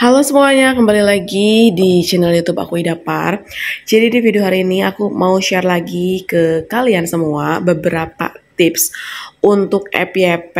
Halo semuanya, kembali lagi di channel YouTube aku ida par Jadi di video hari ini aku mau share lagi ke kalian semua beberapa tips untuk FYP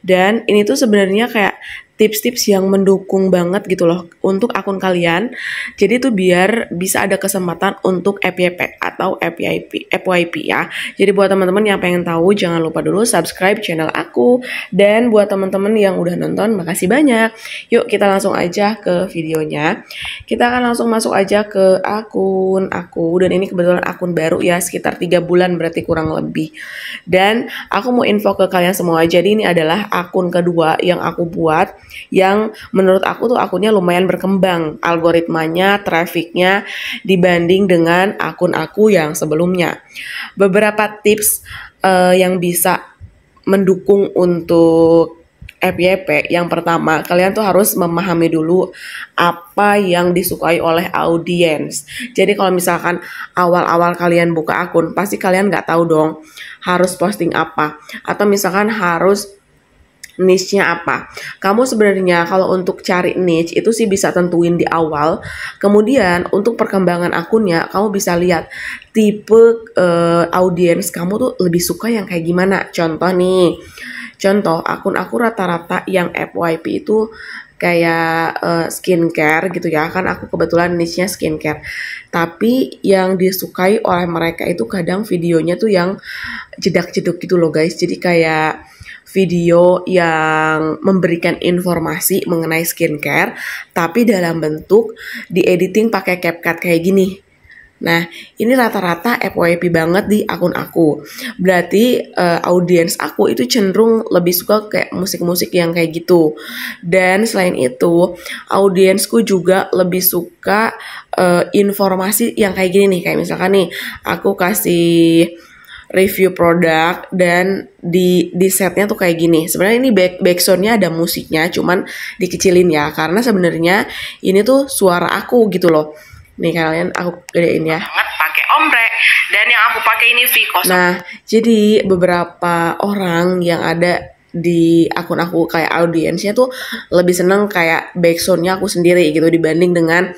dan ini tuh sebenarnya kayak tips-tips yang mendukung banget gitu loh untuk akun kalian. Jadi tuh biar bisa ada kesempatan untuk FYP atau FYP, FYP ya. Jadi buat teman-teman yang pengen tahu jangan lupa dulu subscribe channel aku dan buat teman-teman yang udah nonton makasih banyak. Yuk kita langsung aja ke videonya. Kita akan langsung masuk aja ke akun aku dan ini kebetulan akun baru ya sekitar 3 bulan berarti kurang lebih. Dan aku mau info ke kalian semua. Jadi ini adalah akun kedua yang aku buat yang menurut aku tuh akunnya lumayan berkembang algoritmanya, trafficnya dibanding dengan akun aku yang sebelumnya. Beberapa tips uh, yang bisa mendukung untuk FYP yang pertama kalian tuh harus memahami dulu apa yang disukai oleh audiens jadi kalau misalkan awal-awal kalian buka akun pasti kalian nggak tahu dong harus posting apa atau misalkan harus niche-nya apa. Kamu sebenarnya kalau untuk cari niche itu sih bisa tentuin di awal. Kemudian untuk perkembangan akunnya kamu bisa lihat tipe uh, audiens kamu tuh lebih suka yang kayak gimana. Contoh nih. Contoh akun aku rata-rata yang FYP itu kayak uh, skincare gitu ya kan aku kebetulan niche-nya skincare tapi yang disukai oleh mereka itu kadang videonya tuh yang jedak-jeduk gitu loh guys jadi kayak video yang memberikan informasi mengenai skincare, tapi dalam bentuk di editing pakai CapCut kayak gini. Nah, ini rata-rata FYP banget di akun aku. Berarti uh, audiens aku itu cenderung lebih suka kayak musik-musik yang kayak gitu. Dan selain itu, audiensku juga lebih suka uh, informasi yang kayak gini nih. Kayak misalkan nih, aku kasih review produk dan di di setnya tuh kayak gini. Sebenarnya ini back backsoundnya ada musiknya, cuman dikecilin ya karena sebenarnya ini tuh suara aku gitu loh. Nih kalian aku gedein ya. pakai ombre dan yang aku pakai ini Vico. Nah, jadi beberapa orang yang ada di akun aku kayak audiensnya tuh lebih seneng kayak backsoundnya aku sendiri gitu dibanding dengan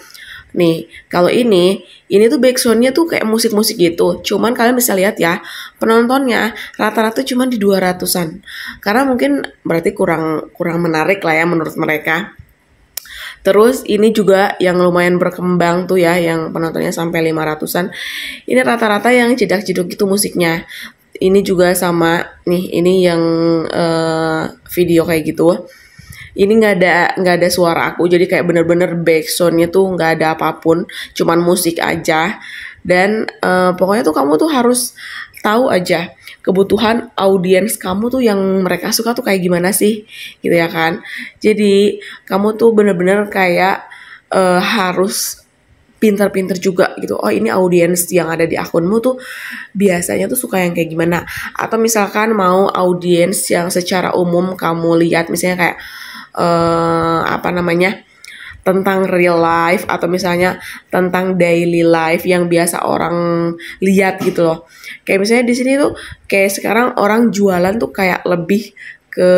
Nih, kalau ini, ini tuh backsoundnya tuh kayak musik-musik gitu. Cuman kalian bisa lihat ya, penontonnya rata-rata cuma di 200-an. Karena mungkin berarti kurang kurang menarik lah ya menurut mereka. Terus ini juga yang lumayan berkembang tuh ya, yang penontonnya sampai 500-an. Ini rata-rata yang jedak-jeduk gitu musiknya. Ini juga sama, nih ini yang uh, video kayak gitu ini nggak ada nggak ada suara aku jadi kayak bener-bener backsoundnya tuh nggak ada apapun cuman musik aja dan uh, pokoknya tuh kamu tuh harus tahu aja kebutuhan audiens kamu tuh yang mereka suka tuh kayak gimana sih gitu ya kan jadi kamu tuh bener-bener kayak uh, harus pinter-pinter juga gitu oh ini audiens yang ada di akunmu tuh biasanya tuh suka yang kayak gimana atau misalkan mau audiens yang secara umum kamu lihat misalnya kayak uh, apa namanya tentang real life atau misalnya tentang daily life yang biasa orang lihat gitu loh. Kayak misalnya di sini tuh kayak sekarang orang jualan tuh kayak lebih ke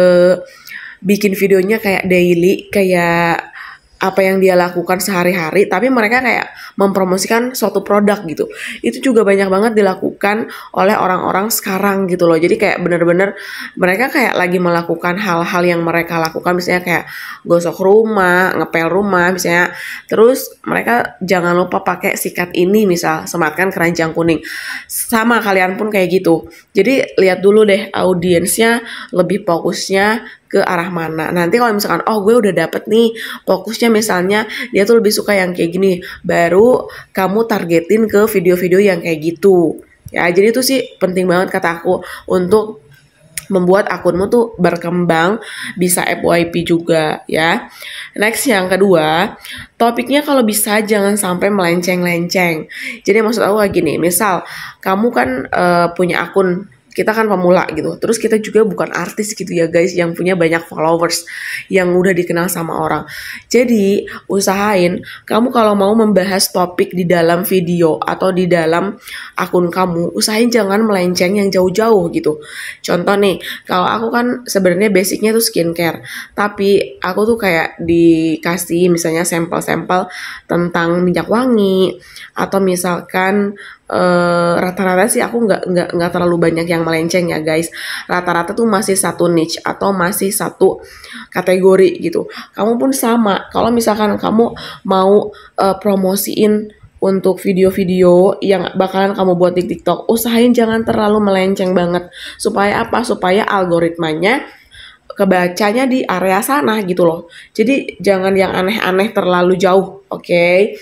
bikin videonya kayak daily kayak apa yang dia lakukan sehari-hari tapi mereka kayak mempromosikan suatu produk gitu itu juga banyak banget dilakukan oleh orang-orang sekarang gitu loh jadi kayak bener-bener mereka kayak lagi melakukan hal-hal yang mereka lakukan misalnya kayak gosok rumah ngepel rumah misalnya terus mereka jangan lupa pakai sikat ini misal sematkan keranjang kuning sama kalian pun kayak gitu jadi lihat dulu deh audiensnya lebih fokusnya ke arah mana. Nanti kalau misalkan oh gue udah dapet nih fokusnya misalnya dia tuh lebih suka yang kayak gini, baru kamu targetin ke video-video yang kayak gitu. Ya, jadi itu sih penting banget kata aku untuk membuat akunmu tuh berkembang bisa FYP juga ya. Next yang kedua, topiknya kalau bisa jangan sampai melenceng-lenceng. Jadi maksud aku gini, misal kamu kan uh, punya akun kita kan pemula gitu terus kita juga bukan artis gitu ya guys yang punya banyak followers yang udah dikenal sama orang jadi usahain kamu kalau mau membahas topik di dalam video atau di dalam akun kamu usahain jangan melenceng yang jauh-jauh gitu contoh nih kalau aku kan sebenarnya basicnya tuh skincare tapi aku tuh kayak dikasih misalnya sampel-sampel tentang minyak wangi atau misalkan Eh, rata-rata uh, sih aku nggak nggak nggak terlalu banyak yang melenceng ya guys rata-rata tuh masih satu niche atau masih satu kategori gitu kamu pun sama kalau misalkan kamu mau uh, promosiin untuk video-video yang bakalan kamu buat di TikTok usahain jangan terlalu melenceng banget supaya apa supaya algoritmanya kebacanya di area sana gitu loh. Jadi jangan yang aneh-aneh terlalu jauh, oke? Okay?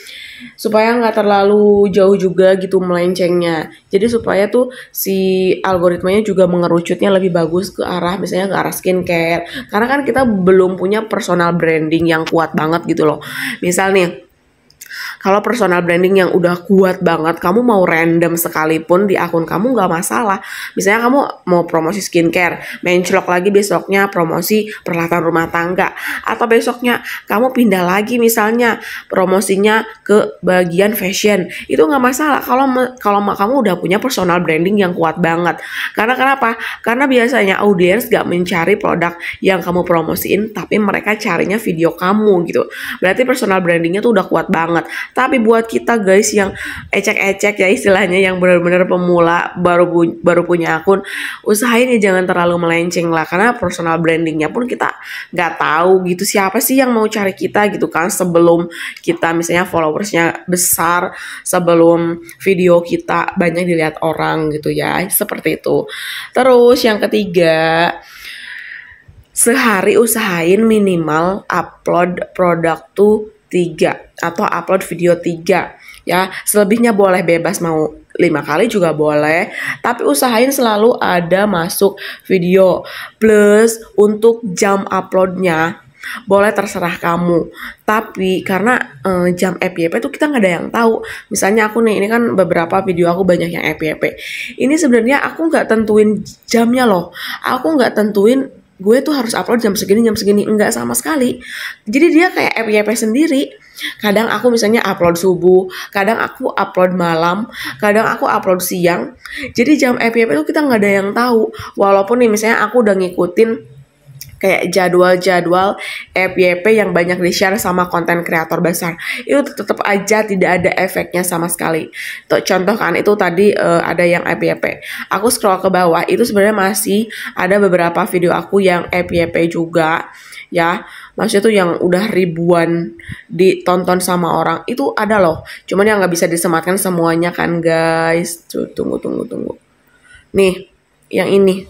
Supaya nggak terlalu jauh juga gitu melencengnya. Jadi supaya tuh si algoritmanya juga mengerucutnya lebih bagus ke arah misalnya ke arah skincare. Karena kan kita belum punya personal branding yang kuat banget gitu loh. Misal nih kalau personal branding yang udah kuat banget, kamu mau random sekalipun di akun kamu nggak masalah. Misalnya kamu mau promosi skincare, menclok lagi besoknya promosi peralatan rumah tangga, atau besoknya kamu pindah lagi misalnya promosinya ke bagian fashion, itu nggak masalah. Kalau kalau kamu udah punya personal branding yang kuat banget, karena kenapa? Karena biasanya audiens nggak mencari produk yang kamu promosiin, tapi mereka carinya video kamu gitu. Berarti personal brandingnya tuh udah kuat banget. Tapi buat kita guys yang ecek-ecek ya istilahnya yang benar-benar pemula baru bu baru punya akun, usahain ya jangan terlalu melenceng lah karena personal brandingnya pun kita nggak tahu gitu siapa sih yang mau cari kita gitu kan sebelum kita misalnya followersnya besar, sebelum video kita banyak dilihat orang gitu ya seperti itu. Terus yang ketiga sehari usahain minimal upload produk tuh 3 atau upload video 3 ya. Selebihnya boleh bebas mau lima kali juga boleh, tapi usahain selalu ada masuk video. Plus untuk jam uploadnya boleh terserah kamu tapi karena eh, jam FYP itu kita nggak ada yang tahu misalnya aku nih ini kan beberapa video aku banyak yang FYP ini sebenarnya aku nggak tentuin jamnya loh aku nggak tentuin gue tuh harus upload jam segini jam segini enggak sama sekali jadi dia kayak FYP sendiri kadang aku misalnya upload subuh kadang aku upload malam kadang aku upload siang jadi jam FYP itu kita nggak ada yang tahu walaupun nih misalnya aku udah ngikutin kayak jadwal-jadwal FYP yang banyak di-share sama konten kreator besar itu tetap aja tidak ada efeknya sama sekali. Tuh, contoh kan itu tadi uh, ada yang FYP. Aku scroll ke bawah itu sebenarnya masih ada beberapa video aku yang FYP juga ya. Maksudnya tuh yang udah ribuan ditonton sama orang itu ada loh. Cuman yang nggak bisa disematkan semuanya kan guys. Tuh, tunggu tunggu tunggu. Nih, yang ini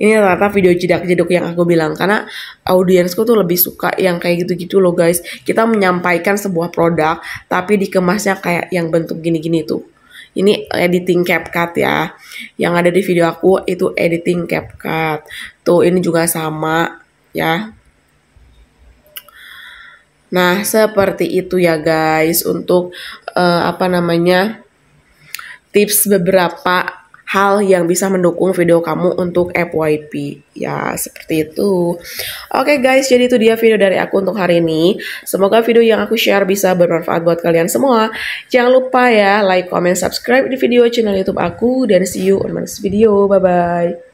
ini rata video jedak jeduk yang aku bilang karena audiensku tuh lebih suka yang kayak gitu-gitu loh guys kita menyampaikan sebuah produk tapi dikemasnya kayak yang bentuk gini-gini tuh ini editing CapCut ya yang ada di video aku itu editing CapCut tuh ini juga sama ya nah seperti itu ya guys untuk uh, apa namanya tips beberapa hal yang bisa mendukung video kamu untuk FYP. Ya, seperti itu. Oke okay guys, jadi itu dia video dari aku untuk hari ini. Semoga video yang aku share bisa bermanfaat buat kalian semua. Jangan lupa ya, like, comment, subscribe di video channel YouTube aku. Dan see you on my next video. Bye-bye.